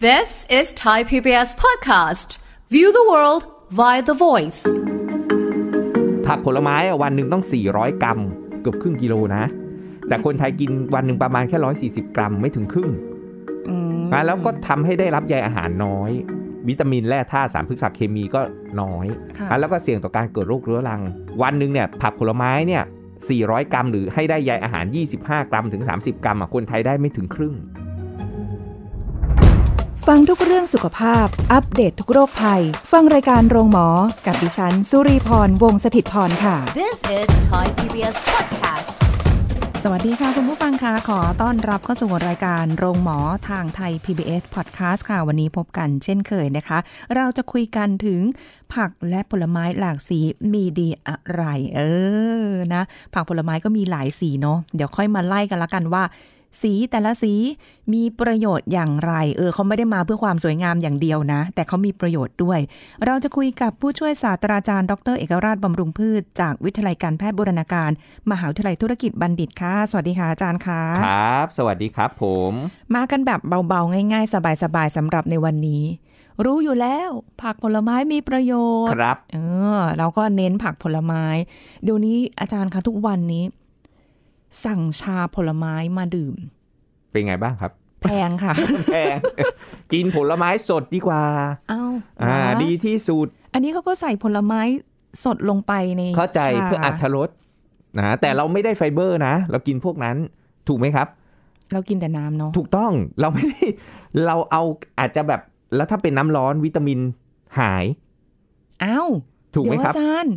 This is Thai PBS podcast. View the world via the voice. ผักผลไม้วันหนึ่งต้อง 400 กรัมเกือบครึ่งกิโลนะ แต่คนไทยกินวันหนึ่งประมาณแค่ 140 กรัมไม่ถึงครึ่งแล้วก็ทำให้ได้รับใยอาหารน้อย วิตามินแร่ธาตุสารพฤกษเคมีก็น้อย แล้วก็เสี่ยงต่อการเกิดโรคเรื้อรัง วันหนึ่งเนี่ยผักผลไม้เนี่ย 400 กรัมหรือให้ได้ใยอาหาร 25 กรัมถึง 30 กรัมคนไทยได้ไม่ถึงครึ่งฟังทุกเรื่องสุขภาพ อัปเดตททุกโรคภัย ฟังรายการโรงหมอ กับดิฉัน สุรีพร วงศิตพรค่ะ This is Thai PBS podcast สวัสดีค่ะคุณผู้ฟังค่ะขอต้อนรับเข้าสู่รายการโรงหมอทางไทย PBS Podcast ค่ะ วันนี้พบกันเช่นเคยนะคะ เราจะคุยกันถึง ผักและผลไม้หลากสีมีดีอะไร เออ นะ ผักผลไม้ก็มีหลายสีเนาะเดี๋ยวค่อยมาไล่กันละกันว่าสีแต่ละสีมีประโยชน์อย่างไร เออเขาไม่ได้มาเพื่อความสวยงามอย่างเดียวนะ แต่เขามีประโยชน์ด้วย เราจะคุยกับผู้ช่วยศาสตราจารย์ดรเอกราชบำรุงพืชจากวิทยาลัยการแพทย์บูรณาการ มหาวิทยาลัยธุรกิจบัณฑิตค่ะ สวัสดีค่ะอาจารย์ค่ะครับ สวัสดีครับผม มากันแบบเบาๆง่ายๆ สบายๆสำหรับในวันนี้ รู้อยู่แล้วผักผลไม้มีประโยชน์ ครับ เออเราก็เน้นผักผลไม้เดี๋ยวนี้อาจารย์คะทุกวันนี้สั่งชาผลไม้มาดื่ม เป็นไงบ้างครับ แพงค่ะแพงกินผลไม้สดดีกว่าอ้าวอ่า ดีที่สุด อันนี้เขาก็ใส่ผลไม้สดลงไปในเข้าใจเพื่ออัตรสนะแต่เราไม่ได้ไฟเบอร์นะเรากินพวกนั้น ถูกไหมครับ เรากินแต่น้ำเนาะถูกต้องเราไม่ได้เราเอาอาจจะแบบแล้วถ้าเป็นน้ำร้อนวิตามินหายอ้าวถูกไหมครับอาจารย์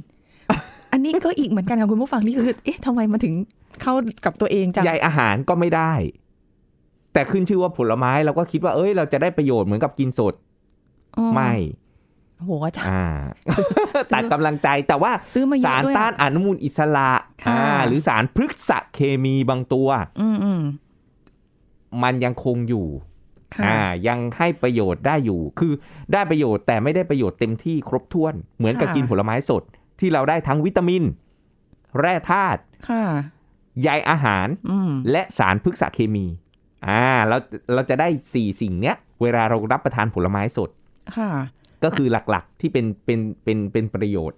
อันนี้ก็อีกเหมือนกันค่ะคุณผู้ฟังนี่คือเอ๊ะทำไมมาถึงเข้ากับตัวเองจังใยอาหารก็ไม่ได้ แต่ขึ้นชื่อว่าผลไม้เราก็คิดว่าเอ้ย เราจะได้ประโยชน์เหมือนกับกินสดไม่โอ้โหจารตัดกำลังใจแต่ว่าสารต้านอนุมูลอิสระหรือสารพฤกษเคมีบางตัวมันยังคงอยู่ยังให้ประโยชน์ได้อยู่ คือได้ประโยชน์แต่ไม่ได้ประโยชน์เต็มที่ ครบถ้วน เหมือนกับกินผลไม้สด ที่เราได้ทั้งวิตามิน แร่ธาตุใยอาหาร และสารพฤกษเคมี อ่า เรา เราจะได้สี่สิ่งเนี้ยเวลาเรารับประทานผลไม้สด ค่ะ ก็คือหลักๆที่เป็น เป็น เป็น เป็นประโยชน์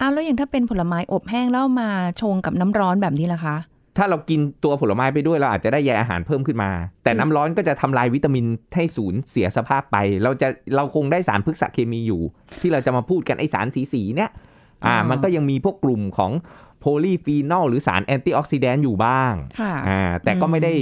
อ้าวแล้วอย่างถ้าเป็นผลไม้อบแห้งแล้วมาชงกับน้ำร้อนแบบนี้ล่ะคะ ถ้าเรากินตัวผลไม้ไปด้วยเรา อาจจะได้ใยอาหารเพิ่มขึ้นมา แต่น้ำร้อนก็จะทำลายวิตามินให้สูญเสียสภาพไป เราจะ เราคงได้สารพฤกษเคมีอยู่ ที่เราจะมาพูดกันไอสารสีสีเนี้ยอ่า มันก็ยังมีพวกกลุ่มของโพลีฟีนอลหรือสารแอนตี้ออกซิแดนต์อยู่บ้างอ่าแต่ก็ไม่ได้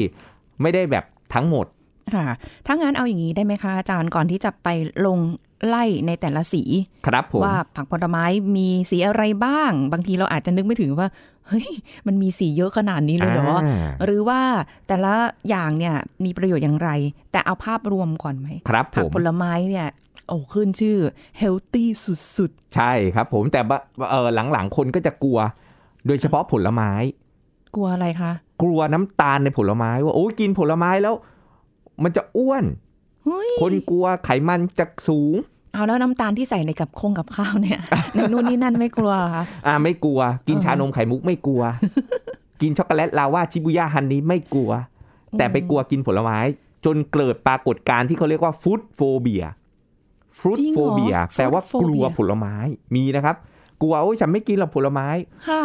ไม่ได้แบบทั้งหมด ค่ะ ถ้างั้นเอาอย่างนี้ได้ไหมคะอาจารย์ก่อนที่จะไปลงไล่ในแต่ละสี ครับผม ว่าผักผลไม้มีสีอะไรบ้าง บางทีเราอาจจะนึกไม่ถึงว่า เฮ้ย มันมีสีเยอะขนาดนี้เลยเหรอ หรือว่าแต่ละอย่างเนี่ยมีประโยชน์อย่างไร แต่เอาภาพรวมก่อนไหม ครับผักผลไม้เนี่ยโอ้ขึ้นชื่อเฮลตี้สุดๆ ใช่ครับผม แต่เออหลังๆคนก็จะกลัวโดยเฉพาะผลไม้ กลัวอะไรคะ กลัวน้ำตาลในผลไม้ ว่าโอ้ยกินผลไม้แล้ว มันจะอ้วนคนกลัวไขมันจะสูง เอาแล้วน้ำตาลที่ใส่ในกับคงกับข้าวเนี่ยในนู่นนี่นั่นไม่กลัวค่ะอ่าไม่กลัว กินชานมไข่มุกไม่กลัว กินช็อกโกแลตลาวาชิบุย่าฮันนี้ไม่กลัว แต่ไปกลัวกินผลไม้ จนเกิดปรากฏการณ์ที่เขาเรียกว่าฟู้ดโฟเบียฟู้ดโฟเบียแปลว่ากลัวผลไม้มีนะครับกลัวโอ้ยฉันไม่กินหรอกผลไม้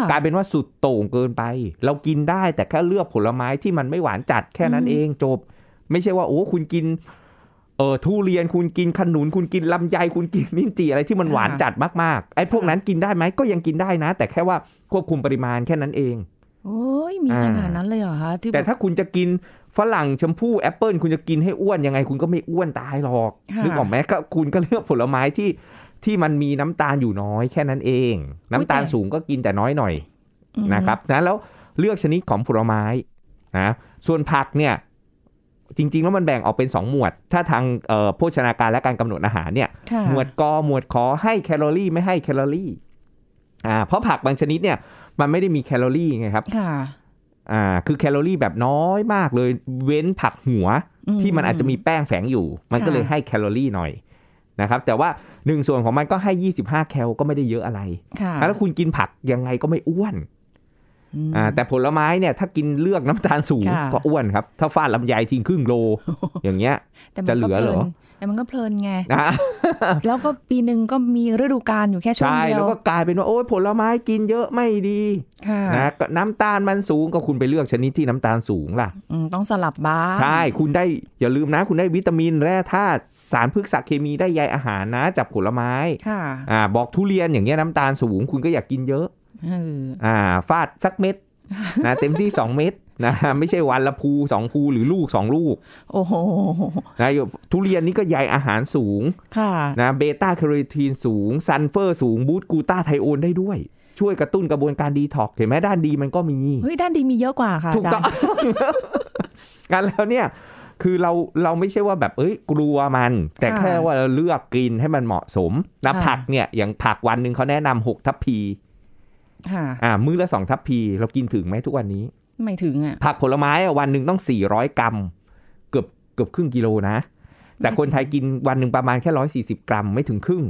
กลายเป็นว่าสุดโต่งเกินไป เรากินได้แต่แค่เลือกผลไม้ที่มันไม่หวานจัดแค่นั้นเองจบ ไม่ใช่ว่าโอ้คุณกินเออทุเรียนคุณกินขนุนคุณกินลำไยคุณกินมิ้นจีอะไรที่มันหวานจัดมากๆไอ้พวกนั้นกินได้ไหมก็ยังกินได้นะ แต่แค่ว่าควบคุมปริมาณแค่นั้นเอง โอ้ยมีขนาดนั้นเลยเหรอคะแต่ถ้าคุณจะกินฝรั่งชมพู่แอปเปิลคุณจะกินให้อ้วนยังไง คุณก็ไม่อ้วนตายหรอกนึกออกไหมก็คุณก็เลือกผลไม้ที่ที่มันมีน้ำตาลอยู่น้อยแค่นั้นเอง น้ำตาลสูงก็กินแต่น้อยหน่อยนะครับนะแล้วเลือกชนิดของผลไม้นะส่วนผักเนี่ยจริงๆแล้วมันแบ่งออกเป็น 2หมวด ถ้าทางโภชนาการและการกำหนดอาหารเนี่ยหมวดกอหมวดขอให้แคลอรี่ไม่ให้แคลอรี่อ่าเพราะผักบางชนิดเนี่ยมันไม่ได้มีแคลอรี่ไงครับค่ะอ่าคือแคลอรี่แบบน้อยมากเลยเว้นผักหัวที่มันอาจจะมีแป้งแฝงอยู่ มันก็เลยให้แคลอรี่หน่อยนะครับแต่ว่าหนึ่งส่วนของมันก็ให้ 25 แคลก็ไม่ได้เยอะอะไร แล้วคุณกินผักยังไงก็ไม่อ้วน แต่ผลไม้เนี่ยถ้ากินเลือกน้ำตาลสูงก็อ้วนครับ ถ้าฟาดลำไยทิ้งครึ่งโล อย่างเงี้ยจะเหลือเหรอแต่มันก็เพลินไง แล้วก็ปีหนึ่งก็มีฤดูกาลอยู่แค่ช่วงเดียวแล้วก็กลายเป็นว่าโอ้ยผลไม้กินเยอะไม่ดีนะน้ำตาลมันสูงก็คุณไปเลือกชนิดที่น้ำตาลสูงล่ะ ต้องสลับบ้าง ใช่ คุณได้อย่าลืมนะ คุณได้วิตามินแร่ธาตุสารพืชักเคมีได้ใยอาหารนะจากผลไม้ ค่ะ อ่า บอกทุเรียนอย่างเงี้ยน้ำตาลสูง คุณก็อยากกินเยอะ อ่า ฟาดสักเม็ด นะ เต็มที่สองเม็ดนะไม่ใช่วันละภูสองภูหรือลูกสองลูกโอ้โหนะทุเรียนนี่ก็ใหญ่อาหารสูงค่ะนะเบต้าแคโรทีนสูงซันเฟอร์ สูงบูตกูต้าไทโอนได้ด้วย ช่วยกระตุ้นกระบวนการดีท็อกเห็นไหมด้านดีมันก็มี เฮ้ย ด้านดีมีเยอะกว่าค่ะถูกต้องกันแล้วเนี่ย คือเราเราไม่ใช่ว่าแบบเอ้ยกลัวมัน แต่แค่ว่าเราเลือกกินให้มันเหมาะสมนะผักเนี่ยอย่างผักวันหนึ่งเขาแนะนำหกทัพพีอ่ามื้อละสองทัพพี เรากินถึงไหมทุกวันนี้ไม่ถึงอ่ะผักผลไม้วันหนึ่งต้อง 400 กรัม เกือบเกือบครึ่งกิโลนะแต่คนไทยกินวันหนึ่งประมาณแค่ร้อยสี่สิบกรัมไม่ถึงครึ่ง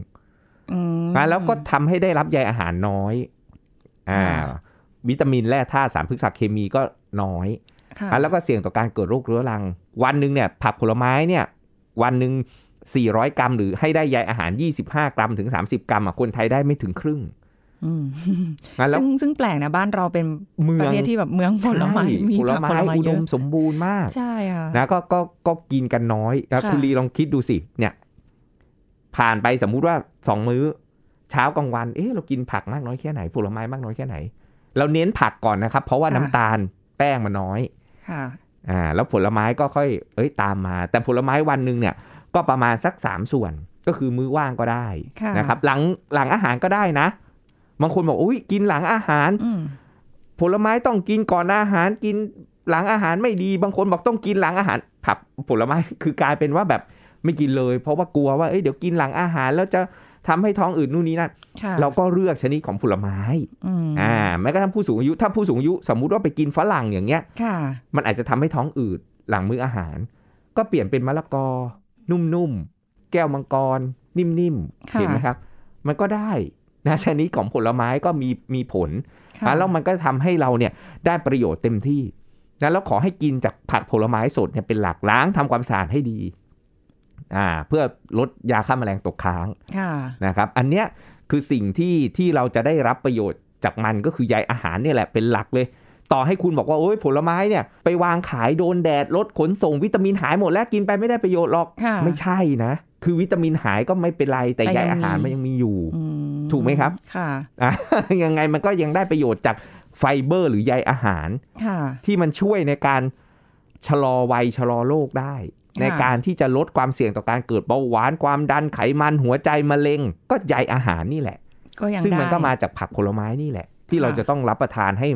มาแล้วก็ทำให้ได้รับใยอาหารน้อย อ่าวิตามินแร่ธาตุสารพฤกษเคมีก็น้อย แล้วก็เสี่ยงต่อการเกิดโรคเรื้อรัง วันหนึ่งเนี่ย ผักผลไม้เนี่ย วันหนึ่ง400 กรัมหรือให้ได้ใยอาหาร 25 กรัมถึง 30 กรัมอ่ะคนไทยได้ไม่ถึงครึ่งซึ่งซึ่งแปลกนะบ้านเราเป็นประเทศที่แบบเมืองผลไม้ มีผลไม้อุดมสมบูรณ์มาก ใช่ค่ะนะก็ก็ก็ กินกันน้อยแล้วคุณลีลองคิดดูสิเนี่ย ผ่านไปสมมุติว่าสองมื้อ เช้ากลางวันเอ๊ะเรากินผักมากน้อยแค่ไหน ผลไม้มากน้อยแค่ไหน เราเน้นผักก่อนนะครับ เพราะว่าน้ำตาลแป้งมันน้อย ค่ะ อ่า แล้วผลไม้ก็ค่อยเอ้ยตามมา แต่ผลไม้วันหนึ่งเนี่ย ก็ประมาณสักสามส่วนก็คือมื้อว่างก็ได้นะครับหลังหลังอาหารก็ได้นะบางคนบอกอุ้ยกินหลังอาหาร ผลไม้ต้องกินก่อนอาหาร กินหลังอาหารไม่ดีบางคนบอกต้องกินหลังอาหารผักผลไม้คือกลายเป็นว่าแบบไม่กินเลย เพราะว่ากลัวว่า เอ้ยเดี๋ยวกินหลังอาหาร แล้วจะทำให้ท้องอืดนู่นนี่นั่นเราก็เลือกชนิดของผลไม้อ่าแม้กระทั่งผู้สูงอายุ ถ้าผู้สูงอายุสมมุติว่าไปกินฝรั่งอย่างเงี้ยมันอาจจะทำให้ท้องอืดหลังมื้ออาหาร ก็เปลี่ยนเป็นมะละกอ นุ่มๆแก้วมังกร นิ่มๆเห็นไหมครับ มันก็ได้นะชนิดของผลไม้ก็มีมีผลนะแล้วมันก็ทำให้เราเนี่ยได้ประโยชน์เต็มที่นะแล้วขอให้กินจากผักผลไม้สดเนี่ยเป็นหลัก ล้างทำความสะอาดให้ดีอ่าเพื่อลดยาฆ่าแมลงตกค้างนะครับอันเนี้ยคือสิ่งที่ที่เราจะได้รับประโยชน์จากมันก็คือใยอาหารเนี่ยแหละเป็นหลักเลย ต่อให้คุณบอกว่า โอ้ยผลไม้เนี่ยไปวางขายโดนแดดลดขนส่ง วิตามินหายหมดแล้วกินไปไม่ได้ประโยชน์หรอกไม่ใช่นะคือวิตามินหายก็ไม่เป็นไรแต่ใยอาหารมันยังมีอยู่ถูกไหมครับ ค่ะยังไงมันก็ยังได้ประโยชน์จากไฟเบอร์ หรือใยอาหาร ค่ะ ที่มันช่วยในการชะลอวัยชะลอโรคได้ ในการที่จะลดความเสี่ยงต่อการเกิดเบาหวานความดันไขมันหัวใจมะเร็ง ก็ใยอาหารนี่แหละ ซึ่งมันก็มาจากผักผลไม้นี่แหละ ที่เราจะต้องรับประทานให้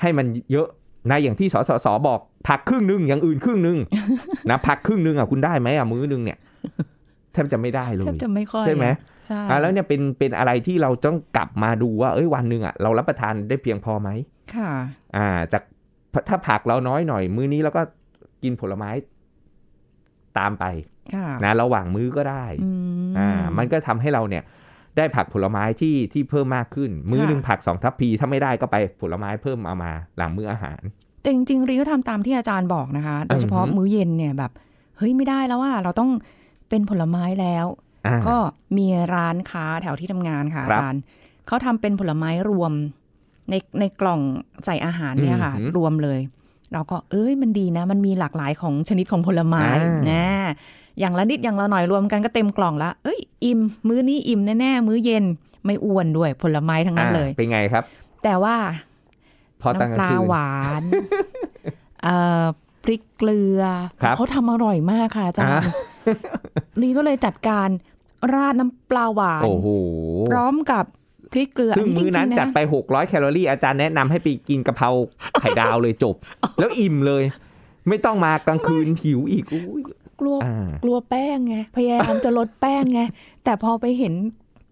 ให้มันเยอะนะอย่างที่สสสบอกผักครึ่งหนึ่งอย่างอื่นครึ่งหนึ่งนะผักครึ่งหนึ่งอ่ะคุณได้ไหมอ่ะมื้อนึงเนี่ยแทบจะไม่ได้เลยแทบจะไม่ค่อยใช่ไหมใช่แล้วเนี่ยเป็นเป็นอะไรที่เราต้องกลับมาดู ว่าเอ้ยวันหนึ่งอ่ะเรารับประทานได้เพียงพอไหม ค่ะ อ่า จากถ้าผักเราน้อยหน่อยมื้อนี้เราก็กินผลไม้ ตามไปค่ะนะ ระหว่างมื้อก็ได้อ่า มันก็ทำให้เราเนี่ย ได้ผักผลไม้ที่ที่เพิ่มมากขึ้น มื้อหนึ่งผักสองทัพพีถ้าไม่ได้ก็ไปผลไม้เพิ่มเอามาหลังมื้ออาหารแต่จริงๆรีก็ทำตามที่อาจารย์บอกนะคะโดยเฉพาะมื้อเย็นเนี่ยแบบ เฮ้ยไม่ได้แล้วว่าเราต้องเป็นผลไม้แล้ว ก็มีร้านค้าแถวที่ทำงานค่ะอาจารย์เขาทำเป็นผลไม้รวมในในกล่องใส่อาหารเนี่ยค่ะ รวมเลย เราก็เอ้ยมันดีนะ มันมีหลากหลายของชนิดของผลไม้นะอย่างละนิดอย่างละหน่อยรวมกันก็เต็มกล่องละเอ้ย อิ่มมื้อนี้อิ่มแน่ๆมื้อเย็นไม่อ้วนด้วยผลไม้ทั้งนั้นเลย เป็นไงครับ แต่ว่าพอน้ำปลาหวาน เอ่อพริกเกลือเขาทำอร่อยมากค่ะอาจารย์ลีก็เลยจัดการราดน้ำปลาหวานพร้อมกับพริกเกลือซึ่งมื้อนั้นจัดไป 600แคลอรี่อาจารย์แนะนำให้ไปกินกะเพราไข่ดาวเลยจบ แล้วอิ่มเลย ไม่ต้องมากลางคืนหิวอีกกลัวกลัวแป้งไง พยายามจะลดแป้งไง แต่พอไปเห็น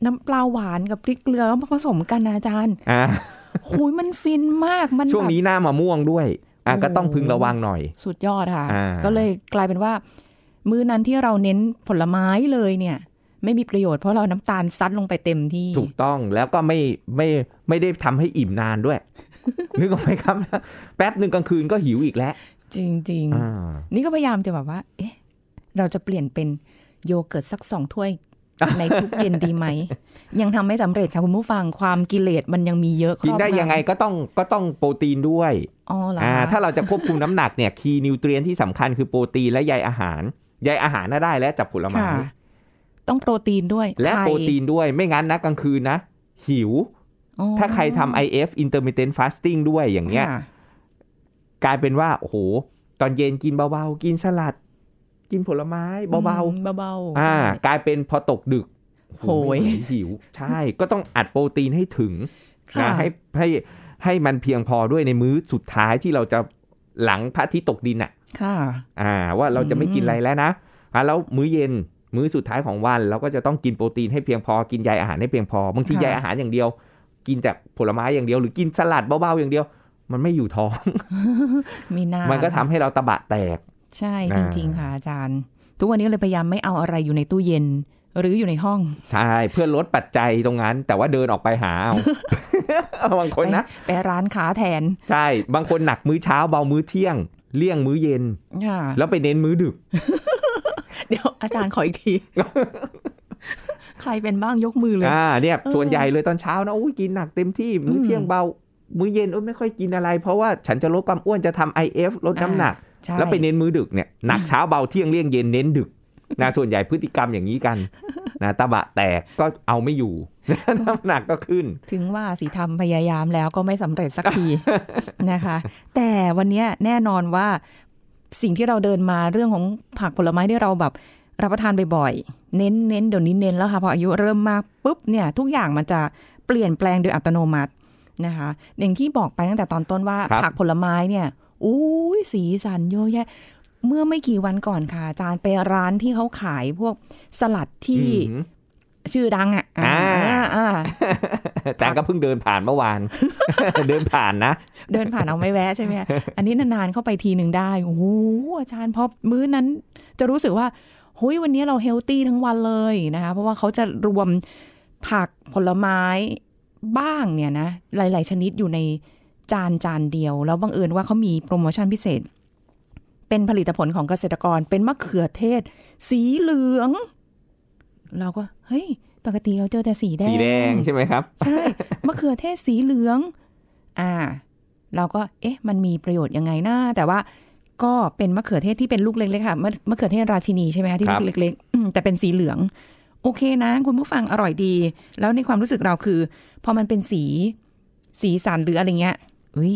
น้ำปลาหวานกับพริกเกลือผสมกันอาจารย์อ่หุยมันฟินมากมันช่วงนี้หน้ามะม่วงด้วย อ่ะก็ต้องพึงระวังหน่อย สุดยอดค่ะ ก็เลยกลายเป็นว่ามื้อนั้นที่เราเน้นผลไม้เลยเนี่ย ไม่มีประโยชน์เพราะเราน้ำตาลซัดลงไปเต็มที่ ถูกต้องแล้วก็ไม่ไม่ไม่ได้ทำให้อิ่มนานด้วย นึกออกไหมครับ แป๊บหนึ่งกลางคืนก็หิวอีกแล้ว จริง ๆ นี่ก็พยายามจะแบบว่า เอ๊ะเราจะเปลี่ยนเป็นโยเกิร์ตสักสองถ้วย ในทุกเย็นดีไหม ยังทำไม่สำเร็จค่ะ คุณผู้ฟังความกิเลสมันยังมีเยอะกินได้ยังไงก็ต้องก็ต้องโปรตีนด้วยอ๋อเหรอถ้าเราจะควบคุมน้ำหนักเนี่ยคีย์นิวเทรียนที่สำคัญคือโปรตีนและใยอาหารใยอาหารน่าได้และจับผลไม้ต้องโปรตีนด้วยและโปรตีนด้วยไม่งั้นนะกลางคืนนะ หิว ถ้าใครทำ IF intermittent fasting ด้วยอย่างเงี้ยกลายเป็นว่า โอ้โห ตอนเย็นกินเบาๆ กินสลัด กินผลไม้เบาๆเบาๆอ่า กลายเป็นพอตกดึก โหย หิว ใช่ ก็ต้องอัดโปรตีนให้ถึงนะให้ให้ให้มันเพียงพอด้วยในมื้อสุดท้ายที่เราจะหลังพระอาทิตย์ตกดินอะค่ะอ่าว่าเราจะไม่กินอะไรแล้วนะอ่าแล้วมื้อเย็นมื้อสุดท้ายของวัน เราก็จะต้องกินโปรตีนให้เพียงพอกินใยอาหารให้เพียงพอบางทีใยอาหารอย่างเดียว กินจากผลไม้อย่างเดียว หรือกินสลัดเบาๆอย่างเดียว มันไม่อยู่ท้องมีนามันก็ทำให้เราตะบะแตก ใช่จริงๆค่ะอาจารย์ทุกวันนี้เลยพยายามไม่เอาอะไรอยู่ในตู้เย็นหรืออยู่ในห้องใช่เพื่อลดปัจจัยตรงนั้น แต่ว่าเดินออกไปหาเอาบางคนนะไปร้านค้าแทนใช่บางคนหนักมื้อเช้าเบามื้อเที่ยงเลี่ยงมื้อเย็น แล้วไปเน้นมื้อดึก เดี๋ยวอาจารย์ขออีกที ใครเป็นบ้างยกมือเลย อ่าเนี่ยส่วนใหญ่เลยตอนเช้า นะอ้ยกินหนักเต็มที่ มื้อเที่ยงเบา มื้อเย็นอ้ยไม่ค่อยกินอะไรเพราะว่าฉันจะลดความอ้วนจะทำ IF ลดน้ำหนัก แล้วไปเน้นมื้อดึกเนี่ยหนักเช้าเบาเที่ยงเลี่ยงเย็นเน้นดึกนะส่วนใหญ่พฤติกรรมอย่างนี้กันนะตาบะแตกก็เอาไม่อยู่น้ำหนักก็ขึ้น ถึงว่าสีทำพยายามแล้วก็ไม่สำเร็จสักทีนะคะ แต่วันนี้แน่นอนว่าสิ่งที่เราเดินมาเรื่องของผักผลไม้ที่เราแบบรับประทานบ่อยๆเน้นเน้นเดี๋ยวนี้เน้นแล้วค่ะพออายุเริ่มมากปุ๊บเนี่ย ทุกอย่างมันจะเปลี่ยนแปลงโดยอัตโนมัตินะคะอย่างที่บอกไปตั้งแต่ตอนต้นว่าผักผลไม้เนี่ยอุ้ย สีสันเยอะแยะเมื่อไม่กี่วันก่อนค่ะอาจารย์ไปร้านที่เขาขายพวกสลัดที่ชื่อดังอ่ะจา่ก็เพิ่งเดินผ่านเมื่อวาน เดินผ่านนะ เดินผ่านเอาไม่แวะใช่ไหม อันนี้นานๆ เข้าไปทีหนึ่งได้ โอ้โหอาจารย์พอมื้อนั้น จะรู้สึกว่าหุยวันนี้เราเฮลตี้ทั้งวันเลยนะคะ เพราะว่าเขาจะรวมผักผลไม้บ้างเนี่ยนะ หลายๆชนิดอยู่ในจานจานเดียว แล้วบังเอิญว่าเขามีโปรโมชั่นพิเศษเป็นผลิตผลของเกษตรกรเป็นมะเขือเทศ สีเหลือง เราก็เฮ้ยปกติเราเจอแต่สีแดง สีแดงใช่ไหมครับใช่มะเขือเทศสีเหลือง อ่า เราก็ เอ๊ะ มันมีประโยชน์ยังไงนะแต่ว่า ก็เป็นมะเขือเทศที่เป็นลูกเล็กๆค่ะมะเขือเทศราชินีใช่ไหมคะที่ลูกเล็กๆแต่เป็นสีเหลือง โอเคนะ คุณผู้ฟังอร่อยดี แล้วในความรู้สึกเราคือพอมันเป็นสีสีสันหรืออะไรเงี้ยอุ้ย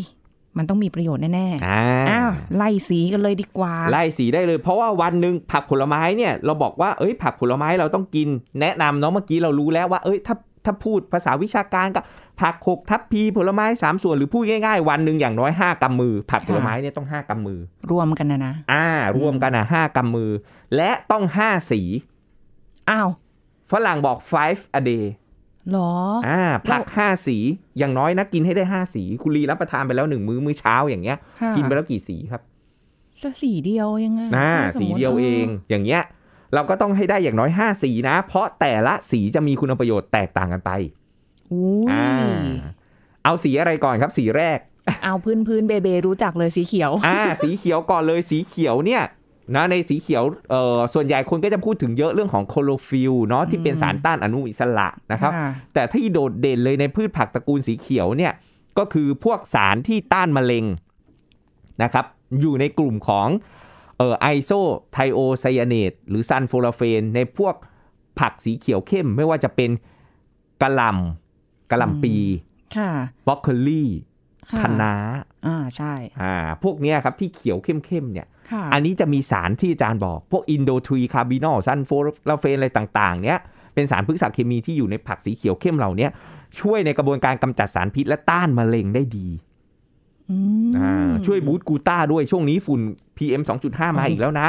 มันต้องมีประโยชน์แน่ๆ อ้าวไล่สีกันเลยดีกว่า ไล่สีได้เลยเพราะว่าวันหนึ่งผักผลไม้เนี่ย เราบอกว่าเอ้ยผักผลไม้เราต้องกิน แนะนำเนาะเมื่อกี้เรารู้แล้วว่า เอ้ยถ้าถ้าพูดภาษาวิชาการก็ผักหกทัพพีผลไม้3ส่วนหรือพูดง่าย ๆ วันหนึ่งอย่างน้อย5กำมือ ผักผลไม้เนี่ยต้อง 5กำมือ รวมกันนะนะอ่า รวมกันนะห้ากำมือ และต้องห้าสีอ้าวฝรั่งบอก five a day หรออ่าผักห้าสี อย่างน้อยนะกินให้ได้ห้าสีคุณลีรับประทานไปแล้วหนึ่งมื้อมื้อเช้าอย่างเงี้ย กินไปแล้วกี่สีครับสสีเดียวยังไงนะสีเดียวเอง อย่างเงี้ย เราก็ต้องให้ได้อย่างน้อยห้าสีนะเพราะแต่ละสีจะมีคุณประโยชน์แตกต่างกันไปอ่าเอาสีอะไรก่อนครับ สีแรกเอาพื้นพื้นเบเบรู้จักเลยสีเขียวอ่าสีเขียวก่อนเลยสีเขียวเนี่ยนะในสีเขียวเอ่อส่วนใหญ่คนก็จะพูดถึงเยอะเรื่องของโคโลฟิลเนาะที่เป็นสารต้านอนุมอิสระนะครับ แต่ที่โดดเด่นเลยในพืชผักตระกูลสีเขียวเนี่ย ก็คือพวกสารที่ต้านมะเร็งนะครับ อยู่ในกลุ่มของเอ่อไอโซไทโอไซยาเนตหรือซันโฟลาเฟน ในพวกผักสีเขียวเข้มไม่ว่าจะเป็นกะหล่ำกะหล่ำปีบล็อกโคลี่คะน้าอ่าใช่อ่าพวกเนี้ยครับที่เขียวเข้มๆเนี่ยอันนี้จะมีสารที่อาจารย์บอก พวกอินโดทรีคาร์บินอลซันโฟลาเฟนอะไรต่างๆ เนี้ยเป็นสารพฤกษเคมีที่อยู่ในผักสีเขียวเข้มเหล่านี้ช่วยในกระบวนการกำจัดสารพิษและต้านมะเร็งได้ดีช่วยบูตกูต้าด้วยช่วงนี้ฝุ่น PM 2.5 มาอีกแล้วนะ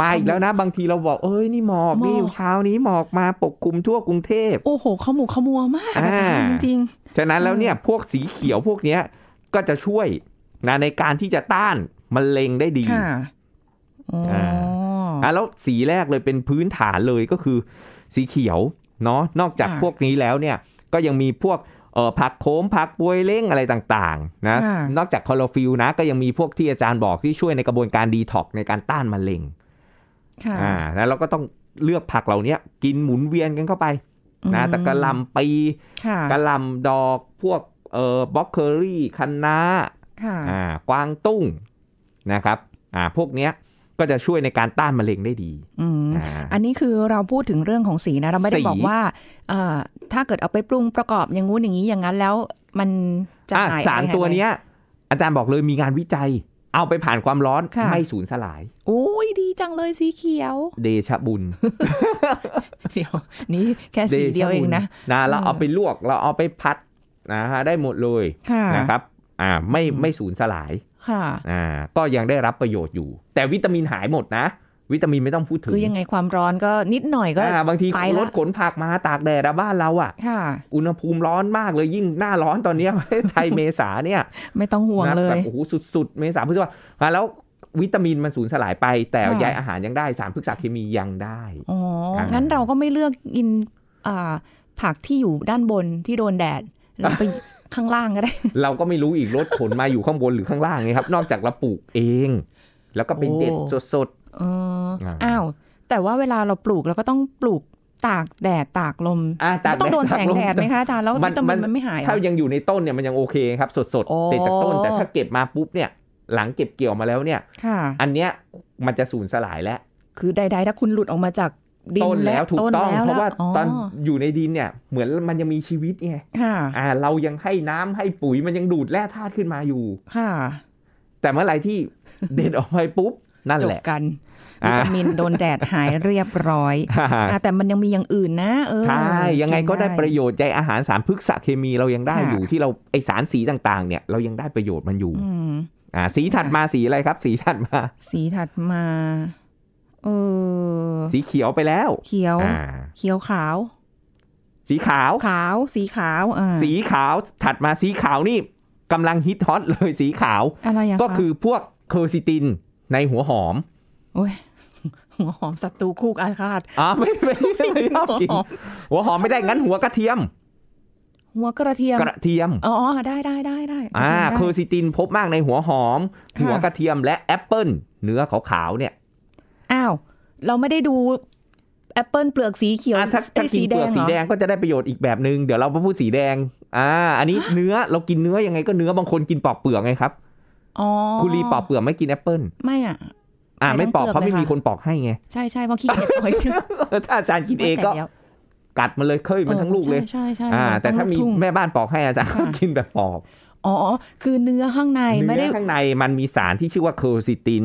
มาอีกแล้วนะบางทีเราบอกเอ้ยนี่หมอกนี่เช้านี้ หมอกมาปกคลุมทั่วกรุงเทพโอ้โหขมุขมัวมากจริงจริงฉะนั้นแล้วเนี่ยพวกสีเขียวพวกเนี้ยก็จะช่วยนะในการที่จะต้านมันเล็งได้ดีอ่าแล้วสีแรกเลยเป็นพื้นฐานเลยก็คือสีเขียวเนาะ นอกจากพวกนี้แล้วเนี่ยก็ยังมีพวกเออผักโคมผักปวยเล้งอะไรต่างๆ นะ นอกจากคอโลฟิลนะก็ยังมีพวกที่อาจารย์บอกที่ช่วยในกระบวนการดีท็อกในการต้านมะเร็งอ่าแล้วเราก็ต้องเลือกผักเหล่านี้กินหมุนเวียนกันเข้าไป นะแต่กระลำปีกระลำดอกพวกเออบล็อกเคอรี่ คันนา่ากวางตุ้งนะครับอ่าพวกเนี้ยก็จะช่วยในการต้านมะเร็งได้ดีออันนี้คือเราพูดถึงเรื่องของสีนะ เราไม่ได้บอกว่าถ้าเกิดเอาไปปรุงประกอบอย่างงู้นอย่างนี้ อย่างนั้นแล้วมันจะหายสารตัวเนี้ยอาจารย์บอกเลยมีงานวิจัย เอาไปผ่านความร้อนไม่สูญสลาย โอ้ยดีจังเลยสีเขียว เดชบุญเดี๋ยว นี่แค่สีเดียวเองนะนะเราเอาไปลวกเราเอาไปพัดนะฮะได้หมดเลยนะครับอ่าไม่ไม่สูญสลายค่ะอ่าก็ยังได้รับประโยชน์อยู่ แต่วิตามินหายหมดนะ วิตามินไม่ต้องพูดถึงคือยังไงความร้อนก็นิดหน่อยก็บางทีรถขนผักมาตากแดดบ้านเราอ่ะ อุณหภูมิร้อนมากเลยยิ่งหน้าร้อนตอนนี้ยไทยเมษาเนี่ยไม่ต้องห่วงเลยแบบโอ้โหสุดสุดเมษาพดว่าแล้ววิตามินมันสูญสลายไป แต่ใยอาหารยังได้สารพฤกษเคมียังได้ อ๋องั้นเราก็ไม่เลือกกินผักที่อยู่ด้านบนที่โดนแดดเราไปข้างล่างก็ได้ เราก็ไม่รู้อีกรถขนมาอยู่ข้างบนหรือข้างล่างไงครับ นอกจากเราปลูกเอง แล้วก็เป็นเด็ดสดๆอ้าวแต่ว่าเวลาเราปลูกเราก็ต้องปลูกตากแดดตากลมก็ต้องโดนแสงแดดไหมคะอาจารย์แล้วตามนมันไม่หายถ้ายังอยู่ในต้นเนี่ยมันยังโอเคครับ สด ๆเด็ดจากต้น แต่ถ้าเก็บมาปุ๊บเนี่ย หลังเก็บเกี่ยวมาแล้วเนี่ยอันเนี้ยมันจะสูญสลายแล้วคือใดๆถ้าคุณหลุดออกมาจากดินต้นแล้วถูกต้องเพราะว่าตอนอยู่ในดินเนี่ย เหมือนมันยังมีชีวิตไงอ่า เรายังให้น้ำให้ปุ๋ยมันยังดูดแร่ธาตุขึ้นมาอยู่ ค่ะ แต่เมื่อไหร่ที่เด็ดออกไปปุ๊บ นั่นแหละจกันวิตามินโดนแดด หายเรียบร้อยแต่มันยังมีอย่างอื่นนะเออใช่ยังไงก็ได้ประโยชน์ใจอาหารสารพฤกษเคมีเรายังได้อยู่ที่เราไอสารสีต่างๆ เนี่ยเรายังได้ประโยชน์มันอยู่อ่า สีถัดมาสีอะไรครับ สีถัดมาสีถัดมาเออสีเขียวไปแล้ว เขียวเขียวขาว สีขาวขาวสีขาวอ่าสีขาวถัดมาสีขาวนี่กำลังฮิตฮอตเลยสีขาวอะไรอย่างก็คือพวกเคอร์ซิตินในหัวหอมโอ้ยหัวหอมศัตรูคู่อาฆาตอ๋อไม่ไม่ไม่ชอบกินหัวหอมไม่ได้งั้นหัวกระเทียม หัวกระเทียมกระเทียมอ๋อได้ได้ได้ได้อ่า เคอร์ซิตินพบมากในหัวหอม หัวกระเทียมและแอปเปิลเนื้อขาวๆเนี่ยอ้าว เราไม่ได้ดูแอปเปิลเปลือกสีเขียวถ้า้กินเปลือกสีแดงก็จะได้ประโยชน์อีกแบบหนึ่งเดี๋ยวเราพูดสีแดงอ่าอันนี้เนื้อเรากินเนื้อยังไงก็เนื้อบางคนกินปอกเปลือกไงครับคุรีปอกเปลือกไม่กินแอปเปิลไม่อ่ะ อ่าไม่ปอกเพราะไม่มีคนปอกให้ไงใช่ใช่เพราะขี้เกียจปอย ถ้าอาจารย์กินเองก็กัดมันเลย เคยมันทั้งลูกเลยใช่ใช่แต่ถ้ามีแม่บ้านปอกให้อาจารย์กินแบบปอกอ๋อคือเนื้อข้างใน ไม่ได้เนื้อข้างในมันมีสารที่ชื่อว่าเคอร์ซิติน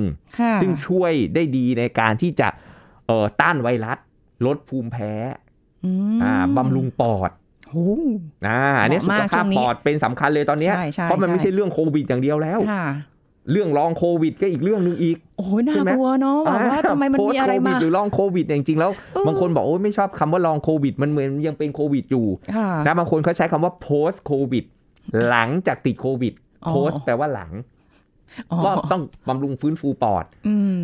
ซึ่งช่วยได้ดีในการที่จะเอ่อต้านไวรัสลดภูมิแพ้อ่าบำรุงปอดอ่าอันนี้สุขภาพปอดเป็นสำคัญเลยตอนนี้เพราะมันไม่ใช่เรื่องโควิดอย่างเดียวแล้วเรื่องลองโควิดก็อีกเรื่องหนึ่งอีก โอ้ยน่ากลัวเนาะว่าทำไมมันมีอะไรมาหรือลองโควิดจริงๆแล้ว บางคนบอกโอ้ยไม่ชอบคำว่าลองโควิด มันเหมือนยังเป็นโควิดอยู่นะบางคนเขาใช้คำว่า post โควิดหลังจากติดโควิด โพสแปลว่าหลังก็ต้องบำรุงฟื้นฟูปอด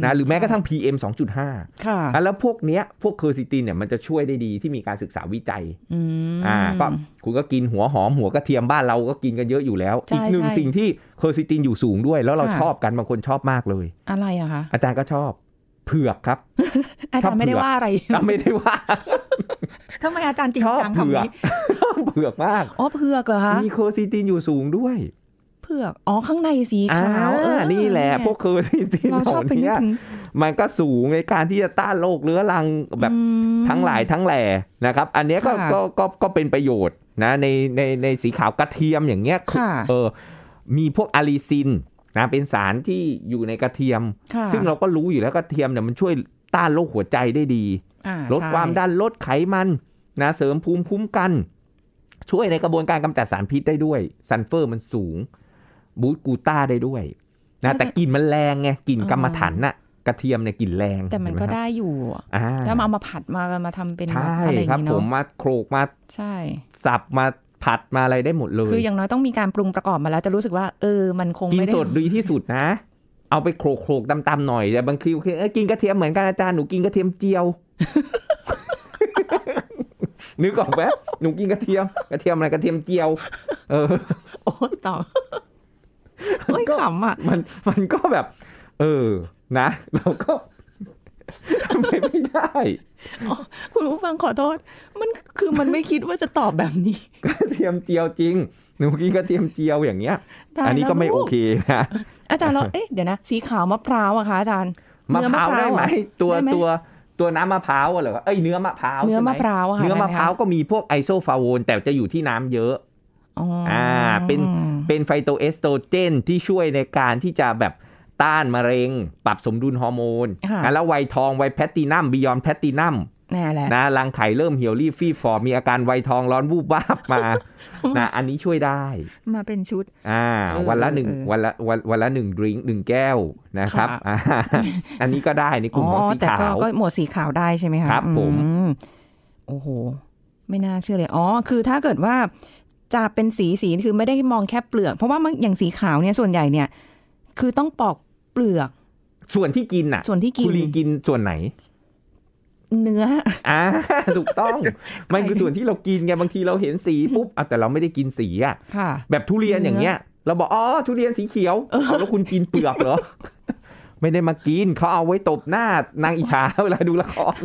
นะ หรือแม้กระทั่ง PM 2.5ค่ะ แล้วพวกเนี้ย พวกเคอร์ซิตินเนี่ยมันจะช่วยได้ดีที่มีการศึกษาวิจัยอ่าก็คุณก็กินหัวหอมหัวกระเทียมบ้านเราก็กินกันเยอะอยู่แล้ว อีกหนึ่งสิ่งที่เคอร์ซิตินอยู่สูงด้วย แล้วเราชอบกันบางคนชอบมากเลย อะไรอะคะ อาจารย์ก็ชอบเผือกครับอาจารย์ไม่ได้ว่าอะไรไม่ได้ว่าทำไมอาจารย์จริงจังคำนี้อเผือกมาก อ๋อเผือกเหรอคะ มีโคซีตินอยู่สูงด้วย เผือก อ๋อข้างในสีขาว เออ นี่แหละ พวกโคอซีตินเราชอบเป็นถึงมันก็สูงในการที่จะต้านโรคเรื้อรังแบบทั้งหลายทั้งแหล่นะครับ อันนี้ก็ก็ก็ก็เป็นประโยชน์นะ ในในในสีขาวกระเทียมอย่างเงี้ย เออ มีพวกอะลีซินนะเป็นสารที่อยู่ในกระเทียม ซึ่งเราก็รู้อยู่แล้วกระเทียมเนี่ยมันช่วยต้านโรคหัวใจได้ดี ลดความดัน ลดไขมันนะเสริมภูมิคุ้มกัน ช่วยในกระบวนการกำจัดสารพิษได้ด้วย ซันเฟอร์มันสูง บูตกูต้าได้ด้วยนะแต่กลิ่นมันแรงไงกลิ่นกรรมฐานน่ะ กระเทียมเนี่ยกลิ่นแรง แต่มันก็ได้อยู่ถ้ามาเอามาผัดมามาทำเป็นอะไรอย่างงี้ยเนาะผมมาโขลกมา ใช่ สับมาัดมาอะไรได้หมดเลย คืออย่างน้อยต้องมีการปรุงประกอบมาแล้วจะรู้สึกว่าเออ มันคงไม่ได้กินสดดีที่สุดนะเอาไปโขลกโขลกตำๆหน่อยแต่บางทีออกินกระเทียมเหมือนกันอาจารย์ หนูกินกระเทียมเจียวนึกออกไหมหนูกินกระเทียม กระเทียมอะไรกระเทียมเจียว เออโอ้ต่อมั้ยขำอ่ะมันมันก็แบบ เออ นะเราก็ทำไมไม่ได้ คุณผู้ฟังขอโทษ มันคือมันไม่คิดว่าจะตอบแบบนี้กระเทียมเจียวจริง หนูกินกระเทียมเจียวอย่างเงี้ย อันนี้ก็ไม่โอเคนะ อาจารย์เราเอ๊ะ เดี๋ยวนะ สีขาวมะพร้าวอะคะอาจารย์มะพร้าวได้ไหมตัวตัวตัวน้ำมะพร้าว เหรอเอ้ยเนื้อมะพร้าวเนื้อมะพร้าวค่ะ เนื้อมะพร้าวก็มีพวกไอโซฟาโวนแต่จะอยู่ที่น้ำเยอะอ่าเป็นเป็นไฟโตเอสโตรเจนที่ช่วยในการที่จะแบบต้าน มะเร็งปรับสมดุลฮอร์โมน แล้ววัยทอง วัยแพตตินัมบิยอนแพตตินัมนะรังไข่เริ่มเหี่ยวรีบฟี่ฟอมีอาการไวทองร้อนวูบวาบมา นะอันนี้ช่วยได้ มาเป็นชุด อ่าวันละหนึ่งวันละวันวันละหนึ่งดริงหนึ่งแก้วนะครับ อันนี้ก็ได้ในกลุ่มหมวดสีขาวก็หมวดสีขาวได้ใช่ไหมคะครับผมโอ้โหไม่น่าเชื่อเลย อ๋อคือถ้าเกิดว่าจะเป็นสีสีคือไม่ได้มองแค่เปลือก เพราะว่าอย่างสีขาวเนี่ยส่วนใหญ่เนี่ย คือต้องปอกปลือก ส่วนที่กินอะส่วนที่กินคุรีกินส่วนไหน เนื้ออ่าถูกต้อง มันคือส่วนที่เรากินไงบางทีเราเห็นสีปุ๊บอแต่เราไม่ได้กินสีอ่ะแบบทุเรียนอย่างเงี้ย เราบอกอ๋อทุเรียนสีเขียวแล้วคุณกินเปลือกเหรอไม่ได้มากินเขาเอาไว้ตบหน้านางอิชาเวลาดูละคร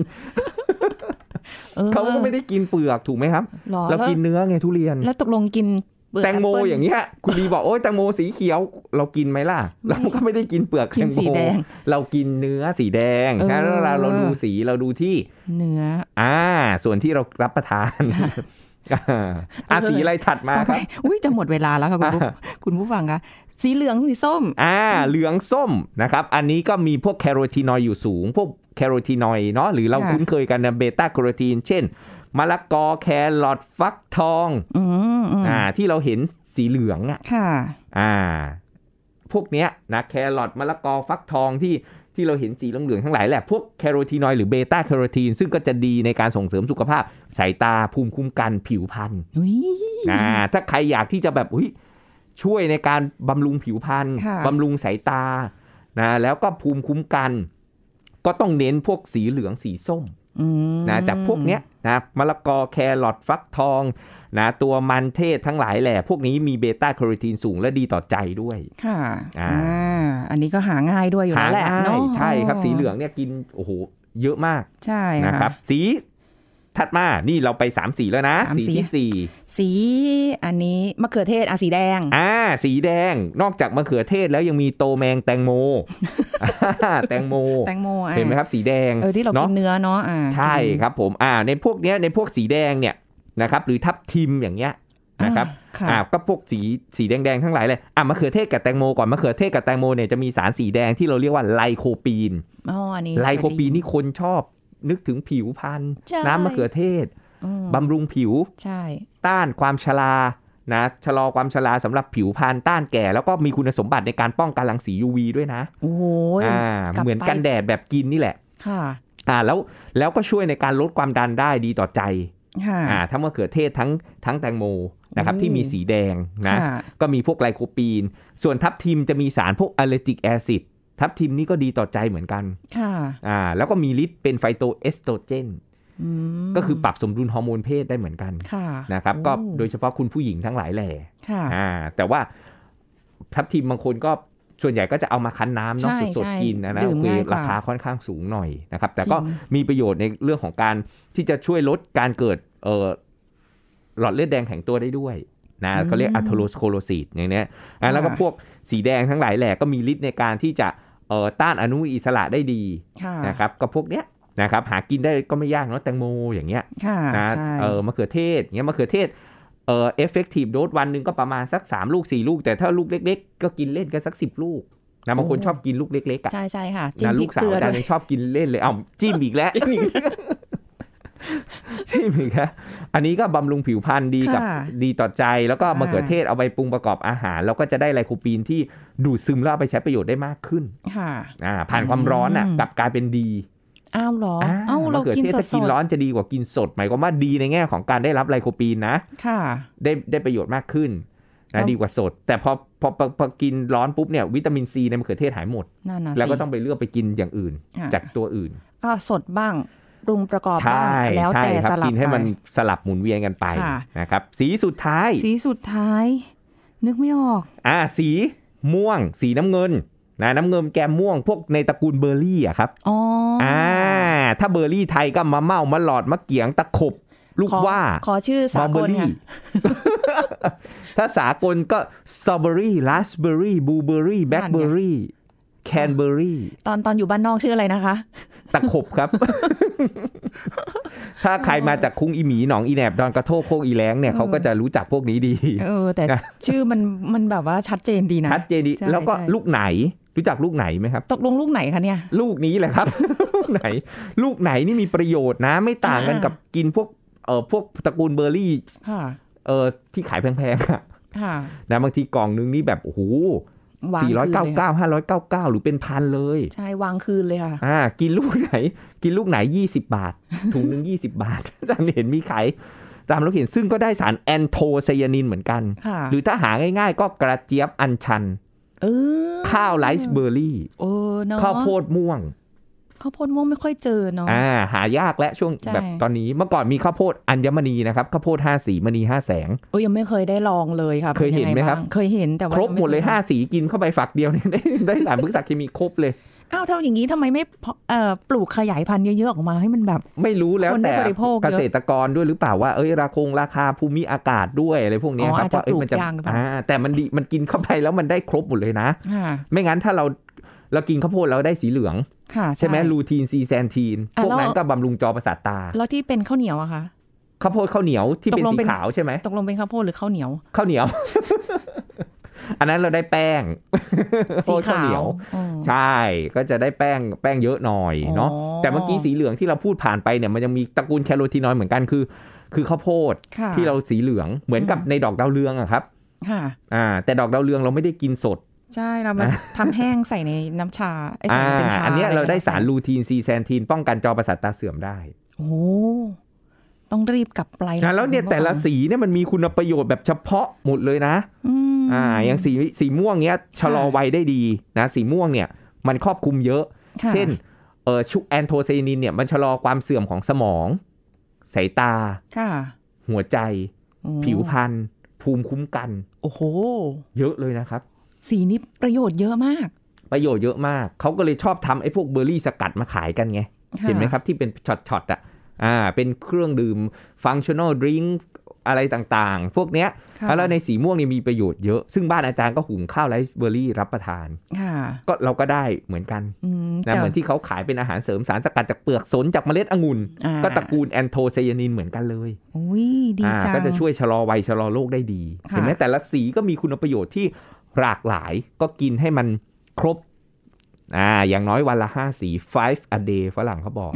เขาก็ไม่ได้กินเปลือกถูกไหมครับเรากินเนื้อไงทุเรียนแล้วตกลงกินแตงโมอย่างเงี้ยคุณดีบอกโอ้ยแตงโมสีเขียวเรากินไหมล่ะเราก็ไม่ได้กินเปลือกแตงโมเรากินเนื้อสีแดงนะแล้วเราดูสีเราดูที่ เนื้อ อ่า ส่วนที่เรารับประทานอาสีอะไรถัดมาครับอุ้ยจะหมดเวลาแล้วค่ะคุณผู้คุณผู้ฟังคะสีเหลืองสีส้ม อ่า เหลืองส้มนะครับ อันนี้ก็มีพวกแคโรทีนอยด์อยู่สูง พวกแคโรทีนอยด์เนาะหรือเราคุ้นเคยกันนะเบต้าแคโรทีนเช่นมะละกอแครอทฟักทองอ่า ที่เราเห็นสีเหลืองอ่ะ ค่ะ อ่า พวกเนี้ยนะแครอทมะละกอฟักทองที่ที่เราเห็นสีเหลืองงทั้งหลายแหละ พวกแคโรทีนอยด์หรือเบต้าแคโรทีน ซึ่งก็จะดีในการส่งเสริมสุขภาพสายตาภูมิคุ้มกันผิวพรรณอ่า ถ้าใครอยากที่จะแบบอุ้ยช่วยในการบำรุงผิวพรรณบำรุงสายตานะแล้วก็ภูมิคุ้มกัน ก็ต้องเน้นพวกสีเหลืองสีส้มนะจากพวกเนี้ยนะมะละกอแครอทฟักทองนะตัวมันเทศทั้งหลายแหละ พวกนี้มีเบต้ารคโรดรนสูงและดีต่อใจด้วยค่ะอ่าอันนี้ก็หาง่ายด้วยอยู่แล้วแหละเนาะใช่ครับ สีเหลืองเนี่ยกินโอ้โหเยอะมากใช่นะครับสีถัดมา นี่เราไป3ามสีแล้วนะ สีที่สี่สีอันนี้มะเขือเทศอ่ะ สีแดง อ่า สีแดง นอกจากมะเขือเทศแล้วยังมีโตแมงแตงโม แตงโมแตงโมเห็นไหมครับสีแดง เออที่เรากินเนื้อเนาะใช่ครับผม อ่า ในพวกเนี้ยในพวกสีแดงเนี่ยนะครับหรือทับทิมอย่างเงี้ยนะครับอ่าก็พวกสีสีแดงแดงทั้งหลายเลยอ่ามะเขือเทศกับแตงโมก่อนมะเขือเทศกับแตงโมเนี่ยจะมีสารสีแดงที่เราเรียกว่าไลโคปีนอ๋ออันนี้ ไลโคปีนนี่คนชอบนึกถึงผิวพันธุ์น้ำมะเขือเทศบำรุงผิวต้านความชรานะชะลอความชราสำหรับผิวพรรณต้านแก่แล้วก็มีคุณสมบัติในการป้องกันรังสี UV ด้วยนะโอ้ยเหมือนกันแดดแบบกินนี่แหละค่ะอ่าแล้วแล้วก็ช่วยในการลดความดันได้ดีต่อใจอ่าทั้งมะเขือเทศทั้งทั้งแตงโมนะครับที่มีสีแดงนะก็มีพวกไลโคปีนส่วนทับทิมจะมีสารพวกอะเลจิกแอซิดทับทิมนี่ก็ดีต่อใจเหมือนกัน ค่ะอ่าแล้วก็มีฤทธิ์เป็นไฟโตเอสโตรเจนก็คือปรับสมดุลฮอร์โมนเพศได้เหมือนกัน ค่ะ นะครับ ก็โดยเฉพาะคุณผู้หญิงทั้งหลายแหล่ค่ะอ่าแต่ว่าทับทิมบางคนก็ส่วนใหญ่ก็จะเอามาคั้นน้ำนอกสดๆกินนะนะ คือราคาค่อนข้างสูงหน่อยนะครับ แต่ก็มีประโยชน์ในเรื่องของการที่จะช่วยลดการเกิดเออหลอดเลือดแดงแข็งตัวได้ด้วยนะเขาเรียกอะโทโรสโคโลซีดอย่างเนี้ยแล้วก็พวกสีแดงทั้งหลายแหล่ก็มีฤทธิ์ในการที่จะเอ่อต้านอนุมูลอิสระได้ดีนะครับก็พวกเนี้ยนะครับหากินได้ก็ไม่ยากเนาะแตงโมอย่างเงี้ยนะเออมะเขือเทศเงี้ยมะเขือเทศเอ่อเอฟเฟกตีฟโดสวันหนึ่งก็ประมาณสัก 3 ลูก 4 ลูกแต่ถ้าลูกเล็ก ๆ ก็กินเล่นกันสัก 10 ลูกนะบางคนชอบกินลูกเล็กๆอ่ะ ใช่ใช่ค่ะนะลูกสาวอาจารย์ชอบกินเล่นเลยเอ้าจิ้มอีกแล้วใช่ไหมครับอันนี้ก็บำรุงผิวพรรณดีกับ ดีต่อใจแล้วก็มะเขือเทศเอาไปปรุงประกอบอาหารแล้วก็จะได้ไลโคปีนที่ดูดซึมแล้วเอาไปใช้ประโยชน์ได้มากขึ้น ค่ะ อ่า ผ่านความร้อนอ่ะ กลับกลายเป็นดี อ้าวหรออ้าวเรากินสดถ้ากินร้อนจะดีกว่ากินสดหมายความว่าดีในแง่ของการได้รับไลโคปีนนะ ค่ะ ได้ได้ประโยชน์มากขึ้นนะดีกว่าสด แต่พอพอพอพอกินร้อนปุ๊บเนี่ย วิตามินซีในมะเขือเทศหายหมดแล้วก็ต้องไปเลือกไปกินอย่างอื่น จากตัวอื่นก็สดบ้างปรุงประกอบบ้างแล้วแต่สลับกินให้มันสลับหมุนเวียนกันไปนะครับสีสุดท้าย สีสุดท้าย นึกไม่ออก อ่า สีม่วง สีน้ำเงิน นะน้ำเงินแกมม่วง พวกในตระกูลเบอร์รี่อะครับอ๋ออ่าถ้าเบอร์รี่ไทยก็มะเมามะหลอด มะเกียงตะขบ ลูกว่า ขอชื่อสากลค่ะถ้าสากลก็สตรอเบอรี่ราสเบอรี่บลูเบอรี่แบล็คเบอรี่แคนเบอรี่ตอนตอนอยู่บ้านนอกชื่ออะไรนะคะ ตะขบครับถ้าใครมาจากคุ้งอีหมี หนองอีแหนบดอนกระโทกโคกอีแรงเนี่ยเขาก็จะรู้จักพวกนี้ดี เออแต่ชื่อมันมันแบบว่าชัดเจนดีนะชัดเจนดี แล้วก็ลูกไหน รู้จักลูกไหนไหมครับตกลงลูกไหนคะเนี่ยลูกนี้แหละครับ ลูกไหน ลูกไหนนี่มีประโยชน์นะ ไม่ต่างกันกับกินพวกเออพวกตระกูลเบอร์รี่เออที่ขายแพงๆอ่ะนะบางทีกล่องนึงนี่แบบโอ้โหวางสี่ร้อยเก้าเก้าห้าร้อยเก้าเก้าหรือเป็นพันเลย ใช่ วางคืนเลยค่ะอ่ากินลูกไหน กินลูกไหนยี่สิบบาทถุงหนึ่งยี่สิบาทาจำเห็นมีขายตามรถเห็นซึ่งก็ได้สารแอนโทไซยานินเหมือนกัน หรือถ้าหาง่ายๆ ก็กระเจี๊ยบอัญชันข้าวไรซ์เบอร์รี่ข้าวโพดม่วงข้าวโพดม่วงไม่ค่อยเจอเนาะ อ่าหายากและช่วงแบบตอนนี้เมื่อก่อนมีข้าวโพดอัญมณีนะครับข้าวโพดห้าสีมณีห้าแสงโอ้ยยังไม่เคยได้ลองเลยครับเคยเห็นไหมครับเคยเห็นแต่ว่าครบหมดเลยห้าสีกินเข้าไปฝักเดียวได้ได้สารพฤกษเคมีครบเลยอ้าวเท่าอย่างนี้ทำไมไม่ปลูกขยายพันธุ์เยอะๆออกมาให้มันแบบ ไม่รู้แล้วแต่เกษตรกรด้วยหรือเปล่าว่าเอ้ยราคงราคาภูมิอากาศด้วยอะไรพวกนี้ครับว่าเอ้ยมันจะแต่มันดีมันกินเข้าไปแล้วมันได้ครบหมดเลยนะไม่งั้นถ้าเราเรากินข้าวโพดเราได้สีเหลืองใช่ไหมลูทีนซีแซนทีน พวกนั้นก็บำรุงจอประสาทตา แล้วที่เป็นข้าวเหนียวอะคะข้าวโพดข้าวเหนียวที่เป็นสีขาวใช่ไหมตกลงเป็นข้าวโพดหรือข้าวเหนียว ข้าวเหนียว อันนั้นเราได้แป้งสีขาวใช่ก็จะได้แป้งแป้งเยอะหน่อยเนาะแต่เมื่อกี้สีเหลืองที่เราพูดผ่านไปเนี่ยมันยังมีตระกูลแคโรทีนอยด์เหมือนกันคือ คือข้าวโพด ที่เราสีเหลืองเหมือนกับในดอกดาวเรืองอะครับอ่า แต่ดอกดาวเรืองเราไม่ได้กินสดใช่เรามาทำแห้งใส่ในน้ำชาไอ้ใส่เป็นชาอันนี้เราได้สารลูทีน ซีแซนทีนป้องกันจอประสาทตาเสื่อมได้ โอ้ ต้องรีบกลับไป แล้วเนี่ยแต่ละสีเนี่ยมันมีคุณประโยชน์แบบเฉพาะหมดเลยนะอ่าอย่างสีสีม่วงเนี้ยชะลอวัยได้ดีนะ สีม่วงเนี่ย มันครอบคลุมเยอะ เช่นเออชุกแอนโทไซนินเนี่ยมันชะลอความเสื่อมของสมองสายตา หัวใจ ผิวพรรณภูมิคุ้มกัน โอ้โห เยอะเลยนะครับสีนี้ประโยชน์เยอะมาก ประโยชน์เยอะมาก เขาก็เลยชอบทำไอ้พวกเบอร์รี่สกัดมาขายกันไงเห็นไหมครับที่เป็นช็อตๆอ่ะอ่า เป็นเครื่องดื่มฟังชั่นอลดริงอะไรต่างๆ พวกเนี้ยแล้วในสีม่วงนี่มีประโยชน์เยอะซึ่งบ้านอาจารย์ก็หุงข้าวไรซ์เบอร์รี่รับประทานก็เราก็ได้เหมือนกันนะเหมือนที่เขาขายเป็นอาหารเสริมสารสกัดจากเปลือกสนจากเมล็ดองุ่นก็ตระกูลแอนโทไซยานินเหมือนกันเลยอุ้ยดีจังก็จะช่วยชะลอวัยชะลอโรคได้ดี เห็นไหมแต่ละสีก็มีคุณประโยชน์ที่หลากหลายก็กินให้มันครบ อ่า อย่างน้อยวันละห้าสี five a day ฝรั่งเขาบอก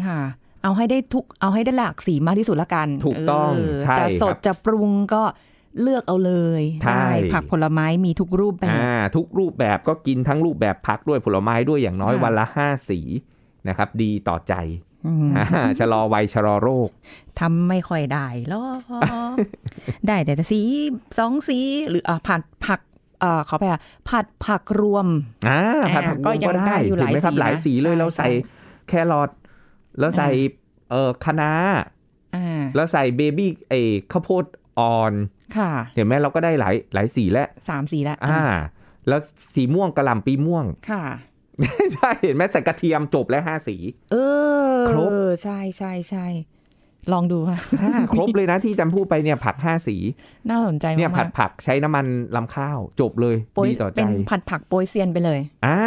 เอาให้ได้ทุกเอาให้ได้หลากสีมากที่สุดละกันถูกต้องใช่แต่สดจะปรุงก็เลือกเอาเลยได้ผักผลไม้มีทุกรูปแบบทุกรูปแบบก็กินทั้งรูปแบบ ผักด้วยผลไม้ด้วยอย่างน้อยวันละห้าสีนะครับ ดีต่อใจชะลอวัยชะลอโรคทำไม่ค่อยได้หรอ ได้แต่สีสองสี หรืออผัดผักเขาแปลผัดผักรวม อ่า ผัดผักก็ยังได้อยู่หลายสีหลายสีเลย เราใส่แครอทแล้วใส่เอคะน้าแล้วใส่เบบี้ไอข้าวโพดอ่อน ค่ะ เห็นไหมเราก็ได้หลายหลายสีแล้วสามสีแล้วอ่า แล้วสีม่วงกระหล่ำปีม่วงค่ะ ใช่เห็นไหมใส่กระเทียมจบแล้วห้าสี เออครบใช่ใช่ใช่ใชลองดูค่ะครบเลยนะที่จำพูดไปเนี่ยผักห้าสี น่าสนใจมากเนี่ยผัดผักใช้น้ำมันลำข้าว จบเลยดีต่อใจเป็นผัดผักโปยเซียนไปเลยอ่า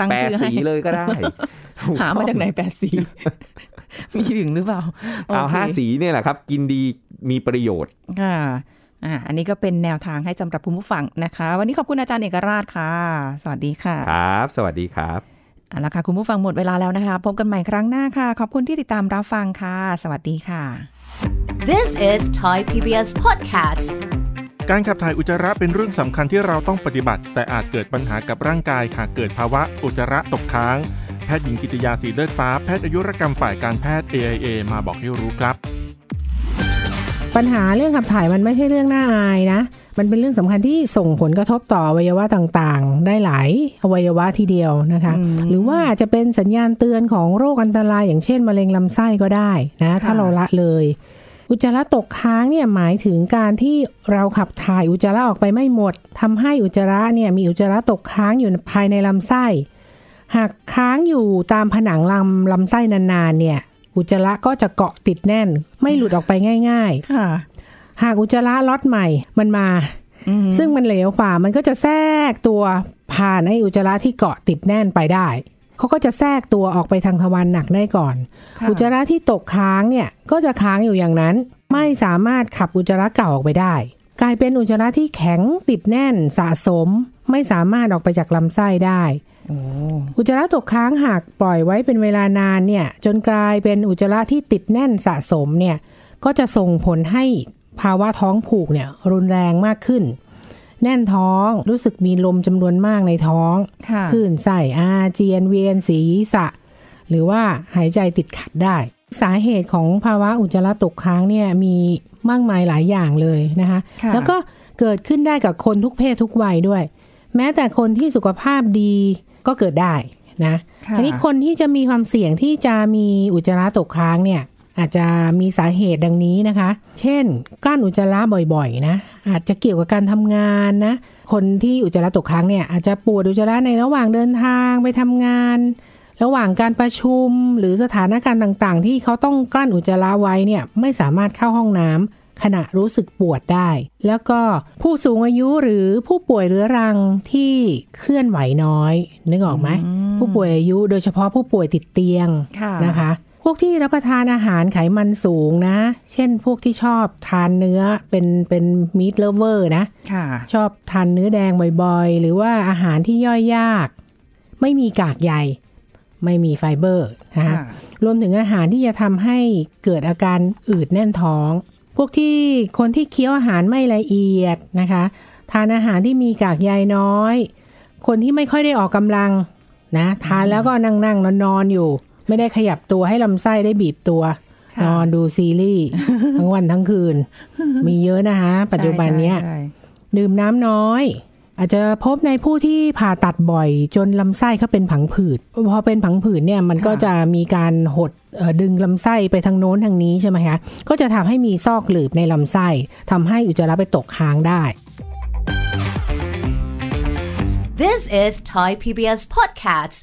ตั้งชื่อให้เลยก็ได้ หามาจากไหนแปดสี มีถึงหรือเปล่า เอาห้าสีเนี่ยแหละครับ กินดีมีประโยชน์ค่ะอ่าอันนี้ก็เป็นแนวทางให้สำหรับคุณผู้ฟังนะคะ วันนี้ขอบคุณอาจารย์เอกราชค่ะ สวัสดีค่ะ ครับ สวัสดีครับอาละค่ะคุณผู้ฟังหมดเวลาแล้วนะคะพบกันใหม่ครั้งหน้าค่ะ ขอบคุณที่ติดตามรับฟังค่ะ สวัสดีค่ะ This is Thai PBS Podcast การขับถ่ายอุจจาระเป็นเรื่องสำคัญที่เราต้องปฏิบัติ แต่อาจเกิดปัญหากับร่างกายหากเกิดภาวะอุจจาระตกค้าง แพทย์หญิงกิติยาสีเลือดฟ้าแพทย์อายุรกรรมฝ่ายการแพทย์ AIA มาบอกให้รู้ครับ ปัญหาเรื่องขับถ่ายมันไม่ใช่เรื่องน่าอายนะมันเป็นเรื่องสำคัญที่ส่งผลกระทบต่ออวัยวะต่างๆ ได้หลาย อวัยวะทีเดียวนะคะ หรือว่าจะเป็นสัญญาณเตือนของโรคอันตรายอย่างเช่นมะเร็งลำไส้ก็ได้นะถ้าเราละเลย อุจจาระตกค้างเนี่ยหมายถึงการที่เราขับถ่ายอุจจาระออกไปไม่หมด ทำให้อุจจาระเนี่ยมีอุจจาระตกค้างอยู่ภายในลำไส้ หากค้างอยู่ตามผนังลำลำไส้นานๆเนี่ย อุจจาระก็จะเกาะติดแน่น ไม่หลุดออกไปง่าย ๆ ค่ะหากอุจจาระล็อตใหม่มันมา ซึ่งมันเหลวฝ่ามันก็จะแทรกตัวผ่านไออุจจาระที่เกาะติดแน่นไปได้ เขาก็จะแทรกตัวออกไปทางทวารหนักได้ก่อน อุจจาระที่ตกค้างเนี่ยก็จะค้างอยู่อย่างนั้น ไม่สามารถขับอุจจาระเก่าออกไปได้ กลายเป็นอุจจาระที่แข็งติดแน่นสะสมไม่สามารถออกไปจากลำไส้ได้อุจจาระตกค้างหากปล่อยไว้เป็นเวลานานเนี่ย จนกลายเป็นอุจจาระที่ติดแน่นสะสมเนี่ยก็จะส่งผลให้ภาวะท้องผูกเนี่ยรุนแรงมากขึ้น แน่นท้องรู้สึกมีลมจำนวนมากในท้องขึ้นใส่อาเจียนเวียนศีรษะ หรือว่าหายใจติดขัดได้ สาเหตุของภาวะอุจจาระตกค้างเนี่ยมีมากมายหลายอย่างเลยนะคะคะแล้วก็เกิดขึ้นได้กับคนทุกเพศทุกวัยด้วย แม้แต่คนที่สุขภาพดีก็เกิดได้นะทีนี้คนที่จะมีความเสี่ยงที่จะมีอุจจาระตกค้างเนี่ยอาจจะมีสาเหตุดังนี้นะคะ เช่นก้านอุจจาระบ่อย ๆ นะ อาจจะเกี่ยวกับการทำงานนะ คนที่อุจจาระตกค้างเนี่ยอาจจะปวดอุจจาระ ในระหว่างเดินทาง ไปทำงาน ระหว่างการประชุมหรือสถานการณ์ต่าง ๆ ที่เขาต้องกลั้นอุจจาระ ไว้เนี่ยไม่สามารถเข้าห้องน้ำ ขณะรู้สึกปวดได้ แล้วก็ผู้สูงอายุหรือผู้ป่วยเรื้อรังที่เคลื่อนไหวน้อยนึกออกไหมผู้ป่วยอายุโดยเฉพาะผู้ป่วยติดเตียงนะคะพวกที่ รับประทานอาหารไขมันสูงนะ เช่นพวกที่ชอบทานเนื้อเป็นเป็นมีทเลเวอร์นะชอบ ทานเนื้อแดงบ่อยๆ หรือว่าอาหารที่ย่อยยาก ไม่มีกากใย ไม่มีไฟเบอร์นะคะรวมถึงอาหารที่จะทำให้เกิดอาการอืดแน่นท้อง พวกที่คนที่เคี้ยวอาหารไม่ละเอียดนะคะ ทานอาหารที่มีกากใยน้อย คนที่ไม่ค่อยได้ออกกำลังนะ ทานแล้วก็นั่งนั่งนอนนอนอยู่ไม่ได้ขยับตัวให้ลำไส้ได้บีบตัว นอนดูซีรีส์ทั้งวันทั้งคืน มีเยอะนะคะ ปัจจุบันเนี้ยดื่มน้ำน้อย อาจจะพบในผู้ที่ผ่าตัดบ่อย จนลำไส้เขาเป็นผังผืด พอเป็นผังผืดเนี่ย มันก็จะมีการหดดึงลำไส้ไปทางโน้นทางนี้ใช่ไหมคะ ก็จะทำให้มีซอกหลืบในลำไส้ทำให้อุจจาระไปตกค้างได้ This is Thai PBS podcast